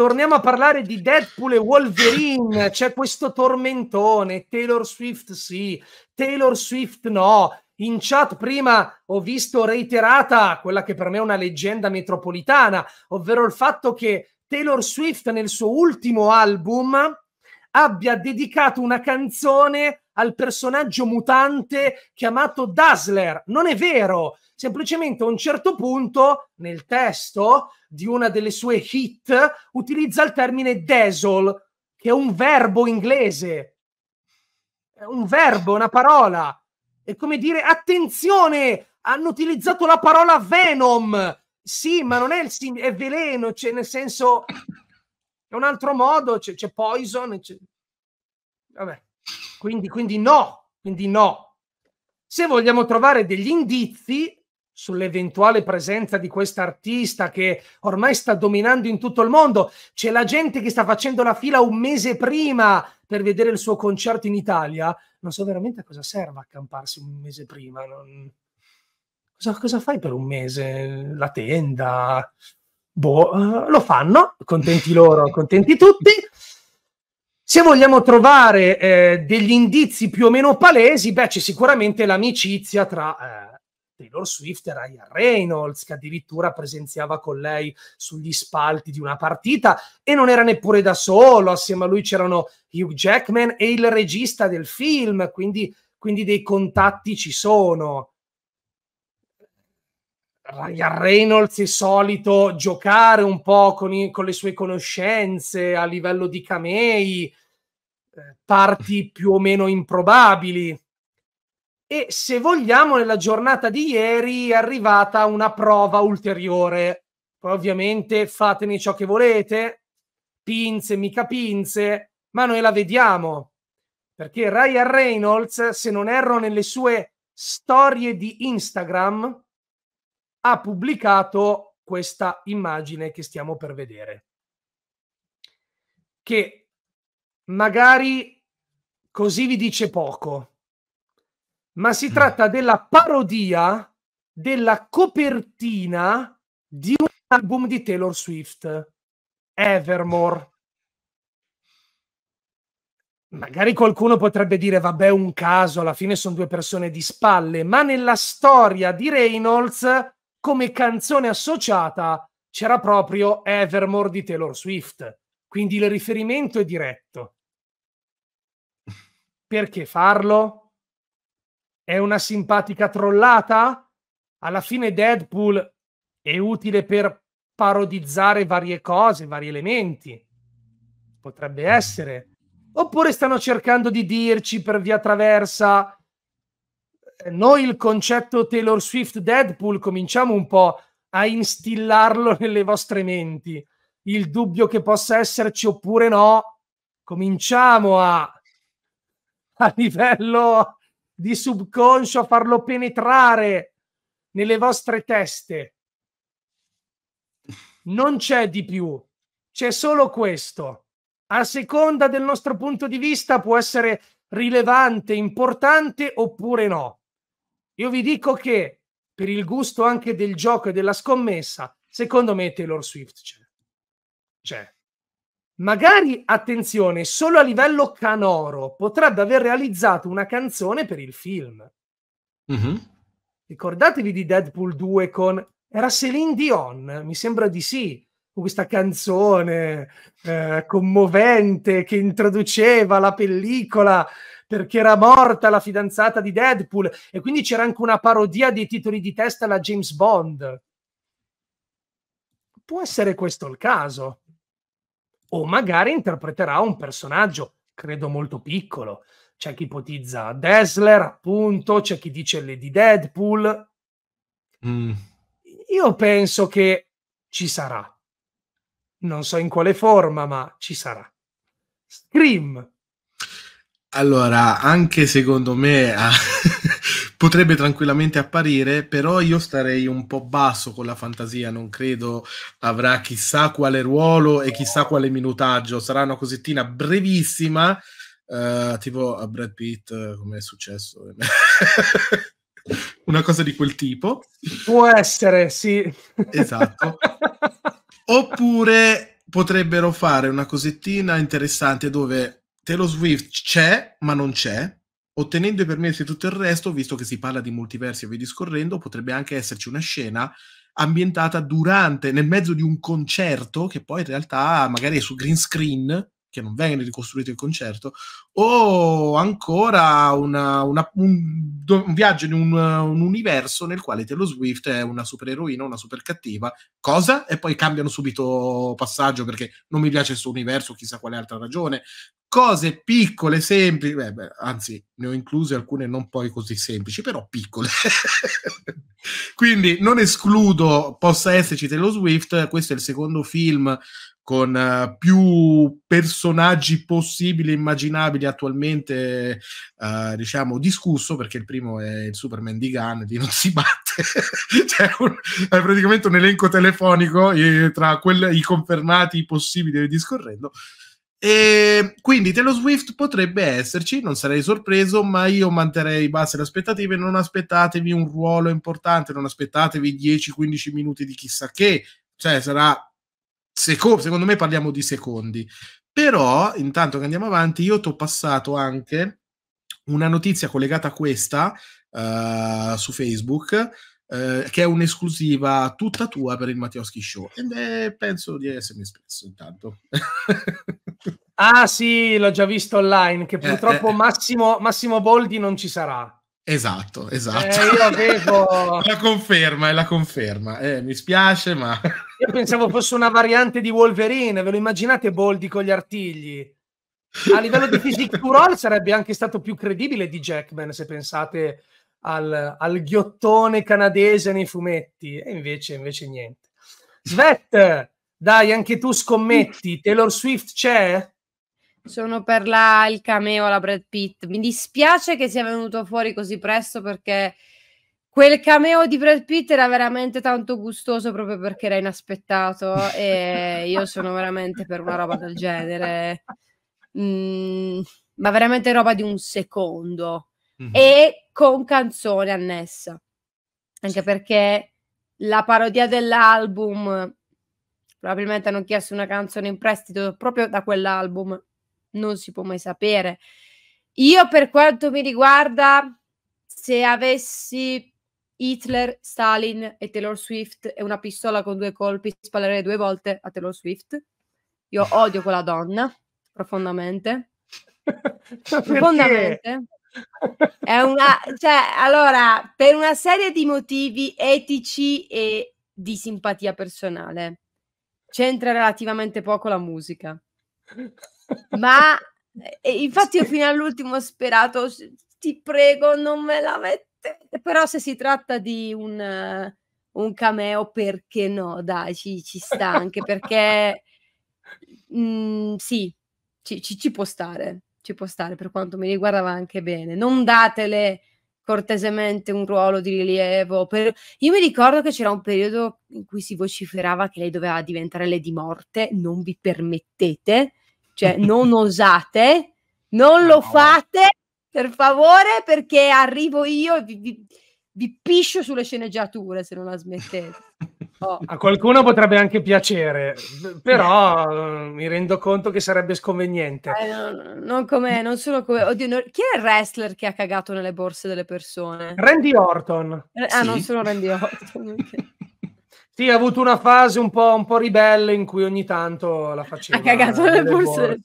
Torniamo a parlare di Deadpool e Wolverine. C'è questo tormentone. Taylor Swift sì, Taylor Swift no. In chat prima ho visto reiterata quella che per me è una leggenda metropolitana, ovvero il fatto che Taylor Swift nel suo ultimo album abbia dedicato una canzone al personaggio mutante chiamato Dazzler. Non è vero, semplicemente a un certo punto nel testo di una delle sue hit utilizza il termine dazzle, che è un verbo inglese. È un verbo, una parola. È come dire, attenzione, hanno utilizzato la parola venom. Sì, ma non è, il sim- è veleno, cioè nel senso è un altro modo, c'è, c'è poison, c'è... vabbè. Quindi, quindi no, quindi no. Se vogliamo trovare degli indizi sull'eventuale presenza di questa artista che ormai sta dominando in tutto il mondo, c'è la gente che sta facendo la fila un mese prima per vedere il suo concerto in Italia. Non so veramente a cosa serve accamparsi un mese prima. Non... Cosa, cosa fai per un mese? La tenda? Boh, uh, lo fanno, contenti loro, contenti tutti. Se vogliamo trovare eh, degli indizi più o meno palesi, beh, c'è sicuramente l'amicizia tra eh, Taylor Swift e Ryan Reynolds, che addirittura presenziava con lei sugli spalti di una partita e non era neppure da solo, assieme a lui c'erano Hugh Jackman e il regista del film, quindi, quindi dei contatti ci sono. Ryan Reynolds è solito giocare un po' con, i, con, le sue conoscenze a livello di camei, parti più o meno improbabili. E se vogliamo, nella giornata di ieri è arrivata una prova ulteriore. Poi ovviamente fatemi ciò che volete, pinze, mica pinze, ma noi la vediamo. Perché Ryan Reynolds, se non erro nelle sue storie di Instagram, ha pubblicato questa immagine che stiamo per vedere. Che magari così vi dice poco, ma si mm. tratta della parodia della copertina di un album di Taylor Swift, Evermore. Magari qualcuno potrebbe dire, vabbè, un caso, alla fine sono due persone di spalle, ma nella storia di Reynolds, come canzone associata, c'era proprio Evermore di Taylor Swift. Quindi il riferimento è diretto. Perché farlo? È una simpatica trollata? Alla fine Deadpool è utile per parodizzare varie cose, vari elementi. Potrebbe essere. Oppure stanno cercando di dirci per via traversa eh, noi il concetto Taylor Swift Deadpool cominciamo un po' a instillarlo nelle vostre menti. Il dubbio che possa esserci oppure no, cominciamo a a livello di subconscio, farlo penetrare nelle vostre teste. Non c'è di più, c'è solo questo. A seconda del nostro punto di vista può essere rilevante, importante oppure no. Io vi dico che per il gusto anche del gioco e della scommessa, secondo me Taylor Swift c'è. C'è. Magari, attenzione, solo a livello canoro potrebbe aver realizzato una canzone per il film. Mm-hmm. Ricordatevi di Deadpool 2 con... Era Celine Dion, mi sembra di sì, con questa canzone eh, commovente che introduceva la pellicola perché era morta la fidanzata di Deadpool e quindi c'era anche una parodia dei titoli di testa alla James Bond. Può essere questo il caso o magari interpreterà un personaggio, credo molto piccolo. C'è chi ipotizza Dessler, appunto, c'è chi dice Lady Deadpool. Mm. Io penso che ci sarà. Non so in quale forma, ma ci sarà. Scream. Allora, anche secondo me... Ah, potrebbe tranquillamente apparire, però io starei un po' basso con la fantasia, non credo avrà chissà quale ruolo e chissà quale minutaggio, sarà una cosettina brevissima, eh, tipo a Brad Pitt, come è successo. una cosa di quel tipo. Può essere, sì. Esatto. Oppure potrebbero fare una cosettina interessante dove Taylor Swift c'è, ma non c'è Ottenendo i permessi e tutto il resto, visto che si parla di multiversi e via discorrendo, potrebbe anche esserci una scena ambientata durante, nel mezzo di un concerto, che poi in realtà magari è su green screen, che non viene ricostruito il concerto, o ancora una, una, un, un, viaggio in un, un, universo nel quale Taylor Swift è una supereroina, una super cattiva, cosa? E poi cambiano subito passaggio perché non mi piace questo universo, chissà quale altra ragione, cose piccole, semplici, beh, beh, anzi ne ho incluse alcune non poi così semplici, però piccole. Quindi non escludo possa esserci Taylor Swift, questo è il secondo film con uh, più personaggi possibili e immaginabili attualmente uh, diciamo discusso perché il primo è il Superman di Gunn di non si batte cioè un, è praticamente un elenco telefonico eh, tra quelli, i confermati possibili e discorrendo e quindi Taylor Swift potrebbe esserci, non sarei sorpreso, ma io manterrei basse le aspettative. Non aspettatevi un ruolo importante, non aspettatevi 10-15 minuti di chissà che, cioè sarà seco- secondo me parliamo di secondi. Però, intanto che andiamo avanti, io ti ho passato anche una notizia collegata a questa uh, su Facebook. Uh, che è un'esclusiva tutta tua per il Mattioschi Show e penso di essermi espresso intanto Ah sì, l'ho già visto online, che eh, purtroppo eh, eh, Massimo, Massimo, Boldi non ci sarà. Esatto, esatto. Eh, io avevo... la conferma, è la conferma. Eh, mi spiace, ma... io pensavo fosse una variante di Wolverine, ve lo immaginate Boldi con gli artigli? A livello di physique to roll sarebbe anche stato più credibile di Jackman, se pensate al, al ghiottone canadese nei fumetti. E invece, invece niente. Svet, dai, anche tu scommetti. Taylor Swift c'è? Sono per la, il cameo alla Brad Pitt. Mi dispiace che sia venuto fuori così presto perché quel cameo di Brad Pitt era veramente tanto gustoso proprio perché era inaspettato e io sono veramente per una roba del genere. Mm, ma veramente roba di un secondo mm-hmm. e con canzone annessa. Anche perché la parodia dell'album probabilmente hanno chiesto una canzone in prestito proprio da quell'album non si può mai sapere. Io per quanto mi riguarda, se avessi Hitler, Stalin e Taylor Swift e una pistola con due colpi, sparerei due volte a Taylor Swift. Io odio quella donna profondamente. profondamente. È una, cioè, allora, per una serie di motivi etici e di simpatia personale, c'entra relativamente poco la musica. Ma eh, infatti io fino all'ultimo ho sperato, ti prego non me la mettete, però se si tratta di un, un cameo, perché no? Dai, ci, ci sta anche perché mh, mm, sì, ci, ci, ci può stare, ci può stare per quanto mi riguardava anche bene. Non datele cortesemente un ruolo di rilievo. Per... Io mi ricordo che c'era un periodo in cui si vociferava che lei doveva diventare di Morte, non vi permettete, cioè non osate, non lo no. fate, per favore, perché arrivo io e vi, vi, vi piscio sulle sceneggiature se non la smettete. Oh. A qualcuno potrebbe anche piacere, però mi rendo conto che sarebbe sconveniente. Eh, no, non come, non sono come. Oddio, no, chi è il wrestler che ha cagato nelle borse delle persone? Randy Orton. Eh, ah, sì. non sono Randy Orton. Okay. Sì, ha avuto una fase un po', un po', ribelle in cui ogni tanto la faceva. Ha cagato le borse.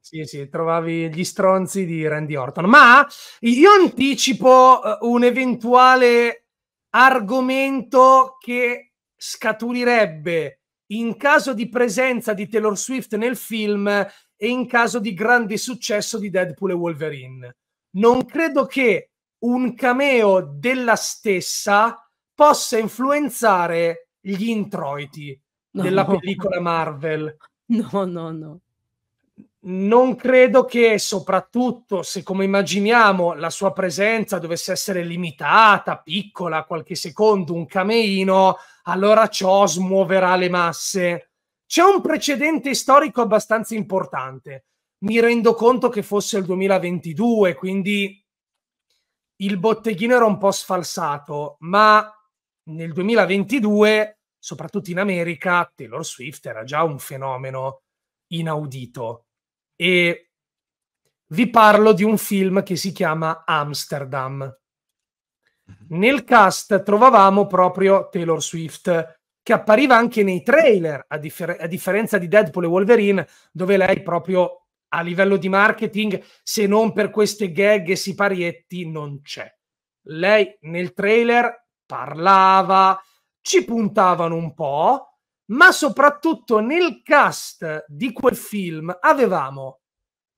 Sì, sì, trovavi gli stronzi di Randy Orton. Ma io anticipo eh, un eventuale argomento che scaturirebbe in caso di presenza di Taylor Swift nel film e in caso di grande successo di Deadpool e Wolverine. Non credo che un cameo della stessa possa influenzare gli introiti no, della no. pellicola Marvel. No, no, no. Non credo che, soprattutto se come immaginiamo la sua presenza dovesse essere limitata, piccola, qualche secondo, un cameino, allora ciò smuoverà le masse. C'è un precedente storico abbastanza importante. Mi rendo conto che fosse il 2022, quindi il botteghino era un po' sfalsato, ma nel 2022, soprattutto in America, Taylor Swift era già un fenomeno inaudito. E vi parlo di un film che si chiama Amsterdam. Mhm. Nel cast trovavamo proprio Taylor Swift, che appariva anche nei trailer, a, differ- a differenza di Deadpool e Wolverine, dove lei proprio a livello di marketing, se non per queste gag e siparietti, non c'è. Lei nel trailer parlava, ci puntavano un po', ma soprattutto nel cast di quel film avevamo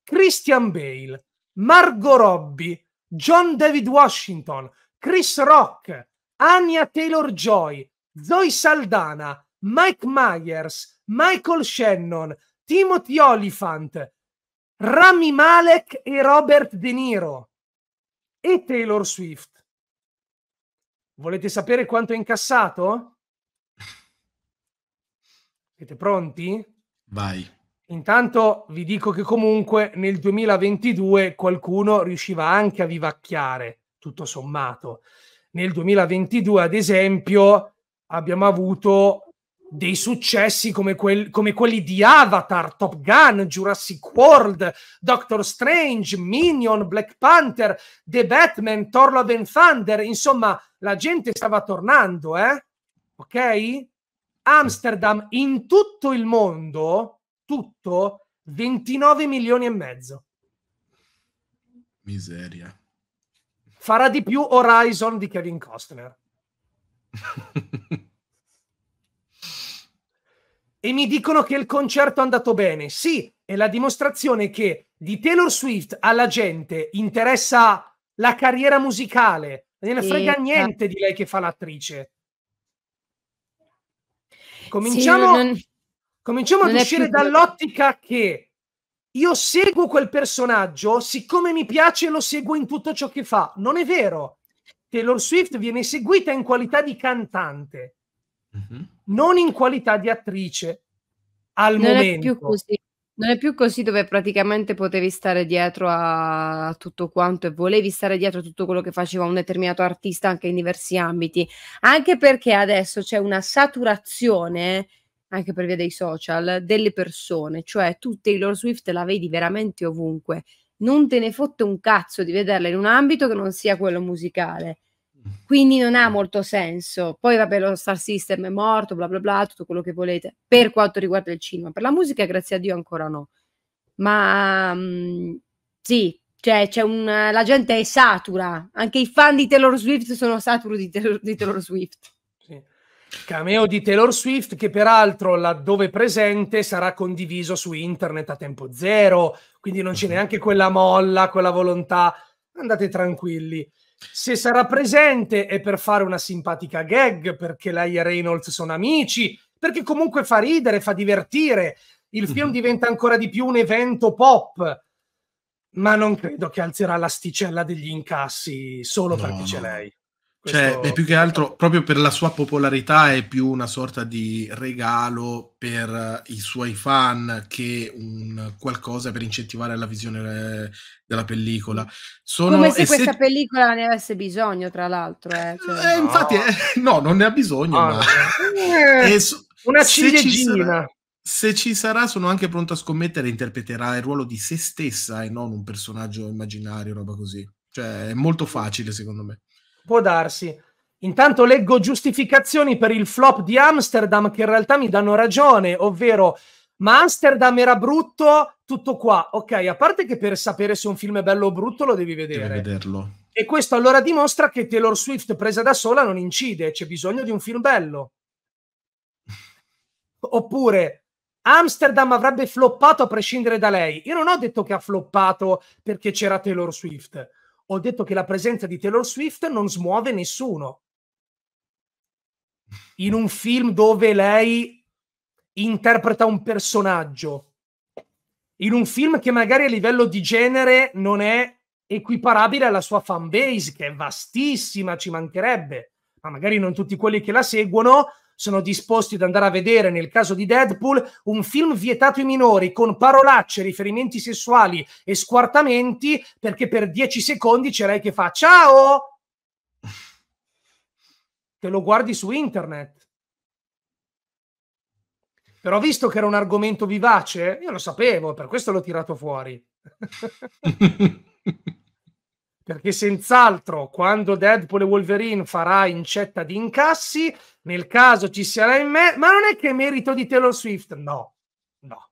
Christian Bale, Margot Robbie, John David Washington, Chris Rock, Anya Taylor-Joy, Zoe Saldana, Mike Myers, Michael Shannon, Timothy Oliphant, Rami Malek e Robert De Niro e Taylor Swift. Volete sapere quanto è incassato? Siete pronti? Vai. Intanto vi dico che comunque nel 2022 qualcuno riusciva anche a vivacchiare, tutto sommato. Nel 2022, ad esempio, abbiamo avuto dei successi come, quel, come, quelli di Avatar, Top Gun, Jurassic World, Doctor Strange, Minion, Black Panther, The Batman, Thor Love and Thunder, insomma la gente stava tornando, eh? ok? Amsterdam in tutto il mondo, tutto, 29 milioni e mezzo. Miseria. Farà di più Horizon di Kevin Costner. e mi dicono che il concerto è andato bene. Sì, è la dimostrazione che di Taylor Swift alla gente interessa la carriera musicale, non ne frega sì, eh. niente ma... di lei che fa l'attrice. Cominciamo, sì, non... cominciamo ad uscire più... dall'ottica che io seguo quel personaggio, siccome mi piace lo seguo in tutto ciò che fa. Non è vero. Taylor Swift viene seguita in qualità di cantante Mm-hmm. Non in qualità di attrice al non momento. È più così. Non è più così dove praticamente potevi stare dietro a tutto quanto e volevi stare dietro a tutto quello che faceva un determinato artista anche in diversi ambiti, anche perché adesso c'è una saturazione anche per via dei social delle persone, cioè tu Taylor Swift la vedi veramente ovunque. Non te ne fotte un cazzo di vederla in un ambito che non sia quello musicale. Quindi non ha molto senso. Poi vabbè, lo Star System è morto, bla bla bla, tutto quello che volete. Per quanto riguarda il cinema, per la musica, grazie a Dio ancora no. Ma mh, mm, sì, cioè c'è un, la gente è satura. Anche i fan di Taylor Swift sono saturi di Taylor, di Taylor Swift. Sì. Cameo di Taylor Swift che peraltro laddove presente sarà condiviso su internet a tempo zero, quindi non c'è neanche quella molla, quella volontà. Andate tranquilli. Se sarà presente è per fare una simpatica gag, perché lei e Reynolds sono amici, perché comunque fa ridere, fa divertire. Il film mm-hmm. diventa ancora di più un evento pop, ma non credo che alzerà l'asticella degli incassi solo no, perché no. c'è lei. Cioè, Questo... Cioè, più che altro, proprio per la sua popolarità, è più una sorta di regalo per eh, i suoi fan che un qualcosa per incentivare la visione eh, della pellicola. Mm. Sono... Come se, se questa pellicola ne avesse bisogno, tra l'altro. Eh, cioè... eh Infatti, no. Eh, no, non ne ha bisogno. Oh, ma... eh, su... Una ciliegina se ci sarà, sono anche pronto a scommettere, interpreterà il ruolo di se stessa e non un personaggio immaginario, roba così. Cioè, è molto facile, secondo me. Può darsi. Intanto leggo giustificazioni per il flop di Amsterdam che in realtà mi danno ragione, ovvero ma Amsterdam era brutto, tutto qua. Ok, a parte che per sapere se un film è bello o brutto lo devi vedere. Devi vederlo. E questo allora dimostra che Taylor Swift presa da sola non incide, c'è bisogno di un film bello. Oppure Amsterdam avrebbe floppato a prescindere da lei. Io non ho detto che ha floppato perché c'era Taylor Swift ho detto che la presenza di Taylor Swift non smuove nessuno. In un film dove lei interpreta un personaggio, in un film che magari a livello di genere non è equiparabile alla sua fanbase, che è vastissima, ci mancherebbe, ma magari non tutti quelli che la seguono sono disposti ad andare a vedere, nel caso di Deadpool, un film vietato ai minori con parolacce, riferimenti sessuali e squartamenti, perché per dieci secondi c'è lei che fa ciao! Te lo guardi su internet. Però visto che era un argomento vivace, io lo sapevo, per questo l'ho tirato fuori. perché senz'altro quando Deadpool e Wolverine farà incetta di incassi, nel caso ci sarà in me, ma non è che merito di Taylor Swift, no, no.